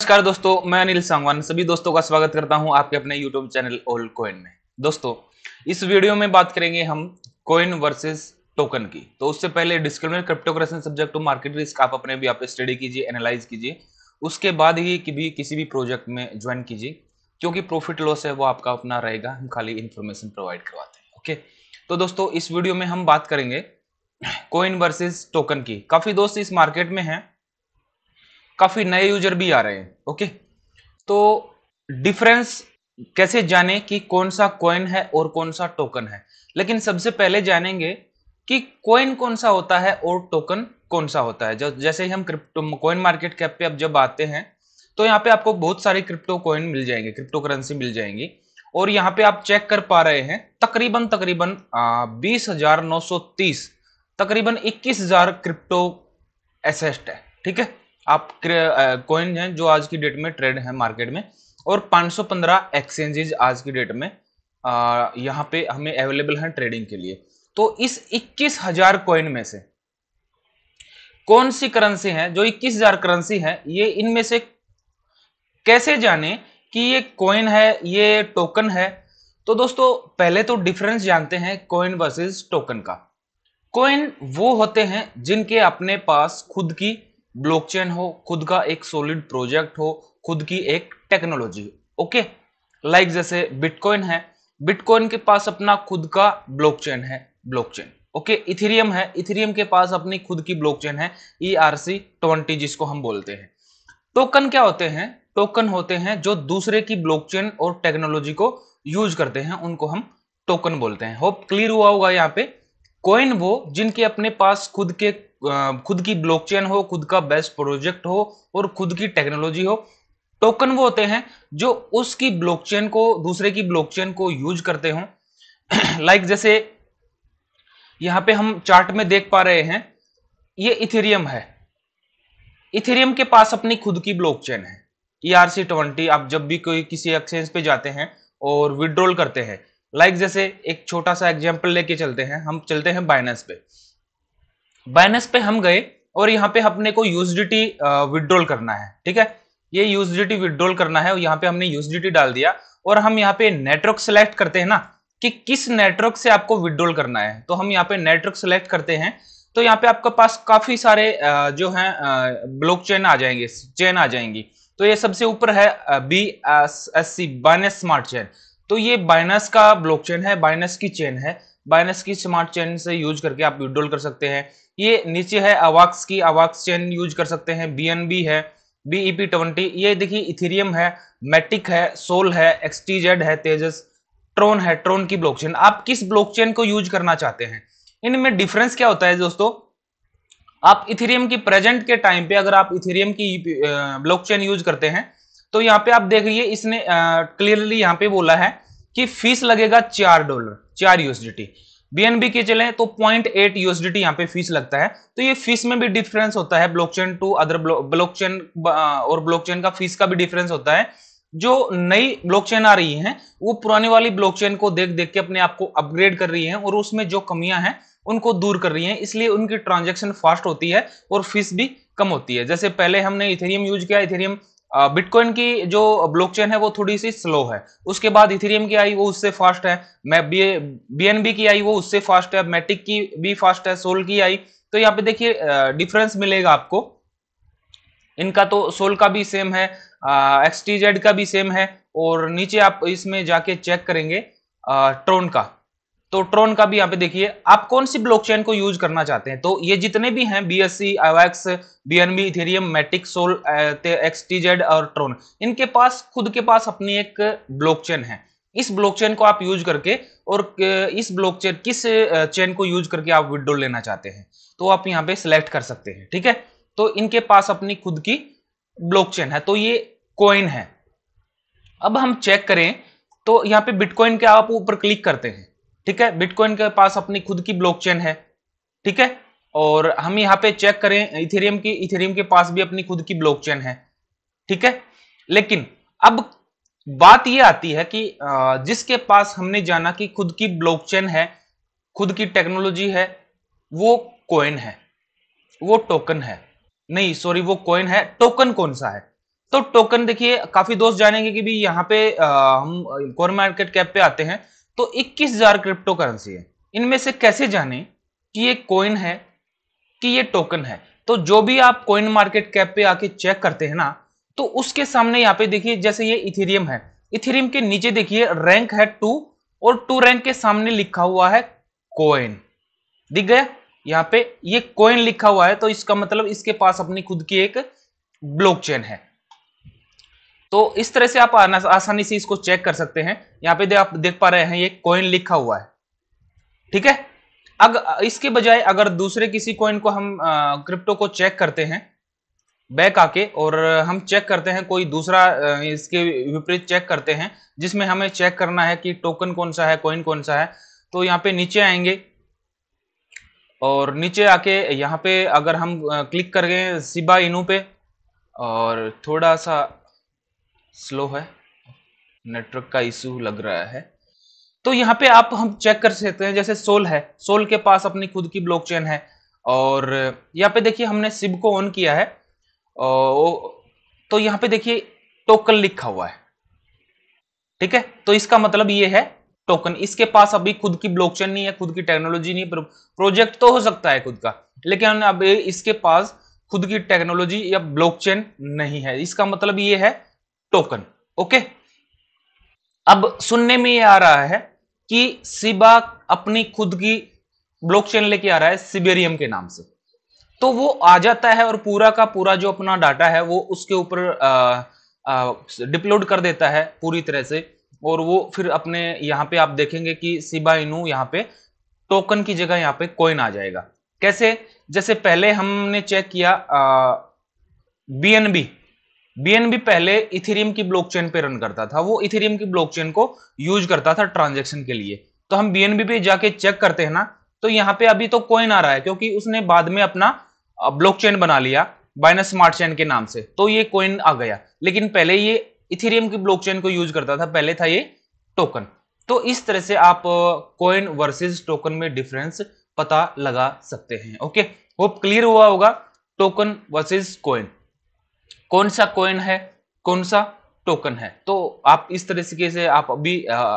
नमस्कार दोस्तों मैं अनिल सांगवान सभी दोस्तों का स्वागत करता हूं आपके अपने यूट्यूब चैनल ओल कोइन में दोस्तों इस वीडियो में बात करेंगे हम कोइन वर्सेस टोकन की तो उससे पहले discriminate cryptocurrency subject to market risk आप अपने भी आप स्टडी कीजिए एनालाइज कीजिए उसके बाद ही कि भी किसी भी प्रोजेक्ट में ज्वाइन कीजिए क्योंकि प्रॉफिट लॉस है वो आपका अपना रहेगा हम खाली इन्फॉर्मेशन प्रोवाइड करवाते हैं ओके तो दोस्तों इस वीडियो में हम बात करेंगे कोइन वर्सेज टोकन की काफी दोस्त इस मार्केट में है काफ़ी नए यूजर भी आ रहे हैं ओके तो डिफरेंस कैसे जाने कि कौन सा कॉइन है और कौन सा टोकन है लेकिन सबसे पहले जानेंगे कि कॉइन कौन सा होता है और टोकन कौन सा होता है जैसे ही हम क्रिप्टो कॉइन मार्केट कैप पे अब जब आते हैं तो यहाँ पे आपको बहुत सारी क्रिप्टो कॉइन मिल जाएंगे क्रिप्टो करेंसी मिल जाएंगी और यहाँ पे आप चेक कर पा रहे हैं तकरीबन तकरीबन बीस हजार नौ सौ तीस तकरीबन इक्कीस हजार क्रिप्टो एसेस्ट है ठीक है आप कॉइन हैं जो आज की डेट में ट्रेड है मार्केट में और 515 एक्सचेंजेज आज की डेट में यहां पे हमें अवेलेबल है ट्रेडिंग के लिए तो इस 21,000 कॉइन में से कौन सी करेंसी है जो 21,000 करेंसी है ये इनमें से कैसे जाने कि ये कॉइन है ये टोकन है तो दोस्तों पहले तो डिफरेंस जानते हैं कॉइन वर्सेस टोकन का कॉइन वो होते हैं जिनके अपने पास खुद की ब्लॉकचेन हो खुद का एक सॉलिड प्रोजेक्ट हो खुद की एक टेक्नोलॉजी ओके लाइक जैसे बिटकॉइन है बिटकॉइन के पास अपना खुद का ब्लॉकचेन है ब्लॉकचेन ओके इथेरियम है इथेरियम के पास अपनी खुद की ब्लॉकचेन है ई आर सी ट्वेंटी जिसको हम बोलते हैं टोकन क्या होते हैं टोकन होते हैं जो दूसरे की ब्लॉकचेन और टेक्नोलॉजी को यूज करते हैं उनको हम टोकन बोलते हैं होप क्लियर हुआ होगा यहाँ पे कॉइन वो जिनके अपने पास खुद के खुद की ब्लॉकचेन हो खुद का बेस्ट प्रोजेक्ट हो और खुद की टेक्नोलॉजी हो टोकन वो होते हैं जो उसकी ब्लॉकचेन को दूसरे की ब्लॉकचेन को यूज करते हो लाइक जैसे यहां पे हम चार्ट में देख पा रहे हैं ये इथेरियम है इथेरियम के पास अपनी खुद की ब्लॉकचेन है ई आर सी ट्वेंटी आप जब भी कोई किसी एक्सचेंज पे जाते हैं और विड्रॉल करते हैं लाइक like जैसे एक छोटा सा एग्जाम्पल लेके चलते हैं हम चलते हैं बाइनेंस पे बाइनेंस पे हम गए और यहाँ पे अपने को यूजीटी विदड्रॉल करना है ठीक है ये यूएसडीटी विदड्रॉल करना है और यहाँ पे हमने यूएसडीटी डाल दिया और हम यहाँ पे नेटवर्क सेलेक्ट करते हैं ना कि किस नेटवर्क से आपको विदड्रॉल करना है तो हम यहाँ पे नेटवर्क सेलेक्ट करते हैं तो यहाँ पे आपके पास काफी सारे जो है ब्लॉक चेन आ जाएंगे चेन आ जाएंगी तो ये सबसे ऊपर है B S S C Binance smart chain तो ये बाइनस का ब्लॉक चेन है बाइनस की चेन है बाइनस की स्मार्ट चेन से यूज करके आप विड्रोल कर सकते हैं ये नीचे है अवाक्स की अवाक्स चेन यूज कर सकते हैं बी है बीईपी ट्वेंटी e ये देखिए इथेरियम है मेटिक है सोल है एक्सटीजेड है तेजस ट्रोन है ट्रोन की ब्लॉकचेन आप किस ब्लॉकचेन को यूज करना चाहते हैं इनमें डिफरेंस क्या होता है दोस्तों आप इथेरियम की प्रेजेंट के टाइम पे अगर आप इथेरियम की चेन यूज करते हैं तो यहाँ पे आप देखिए इसने क्लियरली यहाँ पे बोला है कि फीस लगेगा चार डॉलर चार यूएसडीटी बीएनबी के चले तो पॉइंट एट यूएसडीटी यहाँ पे फीस लगता है तो ये फीस में भी डिफरेंस होता है ब्लॉकचेन टू अदर ब्लॉकचेन और ब्लॉकचेन का फीस का भी डिफरेंस होता है जो नई ब्लॉकचेन आ रही है वो पुराने वाली ब्लॉकचेन को देख देख के अपने आप को अपग्रेड कर रही है और उसमें जो कमियां हैं उनको दूर कर रही है इसलिए उनकी ट्रांजेक्शन फास्ट होती है और फीस भी कम होती है जैसे पहले हमने इथेरियम यूज किया इथेरियम बिटकॉइन की जो ब्लॉकचेन है वो थोड़ी सी स्लो है उसके बाद इथेरियम की आई वो उससे फास्ट है मैं बीएनबी की आई वो उससे फास्ट है मैटिक की भी फास्ट है सोल की आई तो यहाँ पे देखिए डिफरेंस मिलेगा आपको इनका तो सोल का भी सेम है एक्सटीजेड का भी सेम है और नीचे आप इसमें जाके चेक करेंगे आ, ट्रोन का तो ट्रोन का भी यहाँ पे देखिए आप कौन सी ब्लॉकचेन को यूज करना चाहते हैं तो ये जितने भी हैं B S C X B N B Ethereum Matic Sol XTZ और ट्रोन इनके पास खुद के पास अपनी एक ब्लॉकचेन है इस ब्लॉकचेन को आप यूज करके और इस ब्लॉकचेन किस चेन को यूज करके आप विड्रो लेना चाहते हैं तो आप यहाँ पे सिलेक्ट कर सकते हैं ठीक है तो इनके पास अपनी खुद की ब्लॉकचेन है तो ये कॉइन है अब हम चेक करें तो यहाँ पे बिटकॉइन के आप ऊपर क्लिक करते हैं ठीक है बिटकॉइन के पास अपनी खुद की ब्लॉकचेन है ठीक है और हम यहाँ पे चेक करें इथेरियम की इथेरियम के पास भी अपनी खुद की ब्लॉकचेन है ठीक है लेकिन अब बात यह आती है कि जिसके पास हमने जाना कि खुद की ब्लॉकचेन है खुद की टेक्नोलॉजी है वो कॉइन है वो टोकन है नहीं सॉरी वो कॉइन है टोकन कौन सा है तो टोकन देखिए काफी दोस्त जानेंगे कि भी यहाँ पे आ, हम कोर मार्केट कैप पे आते हैं तो 21,000 क्रिप्टो करेंसी है इनमें से कैसे जाने कि ये कॉइन है कि ये टोकन है तो जो भी आप कॉइन मार्केट कैप पे आके चेक करते हैं ना तो उसके सामने यहाँ पे देखिए जैसे ये इथेरियम है इथेरियम के नीचे देखिए रैंक है टू और टू रैंक के सामने लिखा हुआ है कॉइन दिख गया यहाँ पे ये कॉइन लिखा हुआ है तो इसका मतलब इसके पास अपनी खुद की एक ब्लॉकचेन है तो इस तरह से आप आसानी से इसको चेक कर सकते हैं यहाँ पे आप देख पा रहे हैं ये कॉइन लिखा हुआ है ठीक है अग, इसके बजाय अगर दूसरे किसी कॉइन को हम क्रिप्टो को चेक करते हैं बैक आके और हम चेक करते हैं कोई दूसरा इसके विपरीत चेक करते हैं जिसमें हमें चेक करना है कि टोकन कौन सा है कॉइन कौन सा है तो यहाँ पे नीचे आएंगे और नीचे आके यहाँ पे अगर हम क्लिक कर गए सिबा इनू पे और थोड़ा सा स्लो है नेटवर्क का इशू लग रहा है तो यहाँ पे आप हम चेक कर सकते हैं जैसे सोल है सोल के पास अपनी खुद की ब्लॉकचेन है और यहाँ पे देखिए हमने सिब को ऑन किया है तो यहाँ पे देखिए टोकन लिखा हुआ है ठीक है तो इसका मतलब ये है टोकन इसके पास अभी खुद की ब्लॉकचेन नहीं है खुद की टेक्नोलॉजी नहीं है प्रोजेक्ट तो हो सकता है खुद का लेकिन अब इसके पास खुद की टेक्नोलॉजी या ब्लॉकचेन नहीं है इसका मतलब ये है टोकन ओके अब सुनने में ये आ रहा है कि सिबा अपनी खुद की ब्लॉकचेन लेके आ रहा है सिबेरियम के नाम से तो वो आ जाता है और पूरा का पूरा जो अपना डाटा है वो उसके ऊपर डिप्लोड कर देता है पूरी तरह से और वो फिर अपने यहाँ पे आप देखेंगे कि सिबा इनू यहाँ पे टोकन की जगह यहाँ पे कोइन आ जाएगा कैसे जैसे पहले हमने चेक किया बी बी बीएनबी पहले इथेरियम की ब्लॉकचेन पे रन करता था वो इथेरियम की ब्लॉकचेन को यूज करता था ट्रांजेक्शन के लिए तो हम बीएनबी पे जाके चेक करते हैं ना तो यहाँ पे अभी तो कोइन आ रहा है क्योंकि उसने बाद में अपना ब्लॉकचेन बना लिया बाइनस स्मार्ट चेन के नाम से तो ये कोइन आ गया लेकिन पहले ये इथेरियम की ब्लॉकचेन को यूज करता था पहले था ये टोकन तो इस तरह से आप कोइन वर्सेस टोकन में डिफरेंस पता लगा सकते हैं ओके होप क्लियर हुआ होगा टोकन वर्सेस कोइन कौन सा कॉइन है कौन सा टोकन है तो आप इस तरीके से आप अभी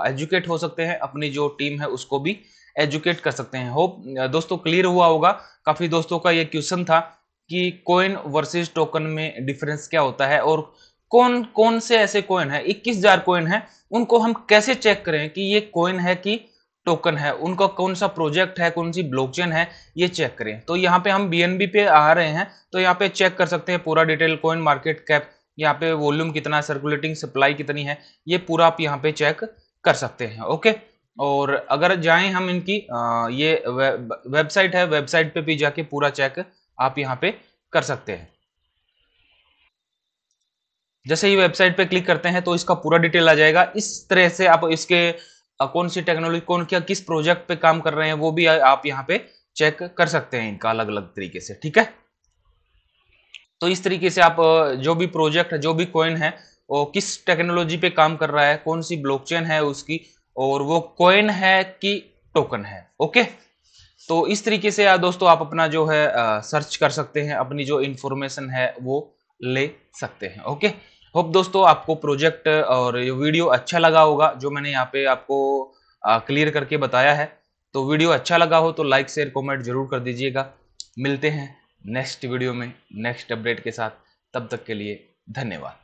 एजुकेट हो सकते हैं अपनी जो टीम है उसको भी एजुकेट कर सकते हैं होप दोस्तों क्लियर हुआ होगा काफी दोस्तों का ये क्वेश्चन था कि कॉइन वर्सेस टोकन में डिफरेंस क्या होता है और कौन कौन से ऐसे कॉइन है इक्कीस हजार कॉइन है उनको हम कैसे चेक करें कि ये कॉइन है कि टोकन है उनका कौन सा प्रोजेक्ट है कौन सी ब्लॉकचेन है ये चेक करें तो यहाँ पे हम बी पे आ रहे हैं तो यहाँ पे चेक कर सकते हैं पूरा डिटेल कॉइन मार्केट कैप यहाँ पे वॉल्यूम कितना है सर्कुलेटिंग सप्लाई कितनी है ये पूरा आप यहाँ पे चेक कर सकते हैं ओके और अगर जाएं हम इनकी आ, ये वे, वेबसाइट है वेबसाइट पे भी जाके पूरा चेक आप यहाँ पे कर सकते हैं जैसे ही वेबसाइट पे क्लिक करते हैं तो इसका पूरा डिटेल आ जाएगा इस तरह से आप इसके कौन सी टेक्नोलॉजी कौन क्या किस प्रोजेक्ट पे काम कर रहे हैं वो भी आप यहाँ पे चेक कर सकते हैं इनका अलग अलग तरीके से ठीक है तो इस तरीके से आप जो भी प्रोजेक्ट जो भी कॉइन है वो किस टेक्नोलॉजी पे काम कर रहा है कौन सी ब्लॉकचेन है उसकी और वो कॉइन है कि टोकन है ओके तो इस तरीके से यार दोस्तों आप अपना जो है आ, सर्च कर सकते हैं अपनी जो इंफॉर्मेशन है वो ले सकते हैं ओके होप दोस्तों आपको प्रोजेक्ट और ये वीडियो अच्छा लगा होगा जो मैंने यहाँ पे आपको क्लियर करके बताया है तो वीडियो अच्छा लगा हो तो लाइक शेयर कमेंट जरूर कर दीजिएगा मिलते हैं नेक्स्ट वीडियो में नेक्स्ट अपडेट के साथ तब तक के लिए धन्यवाद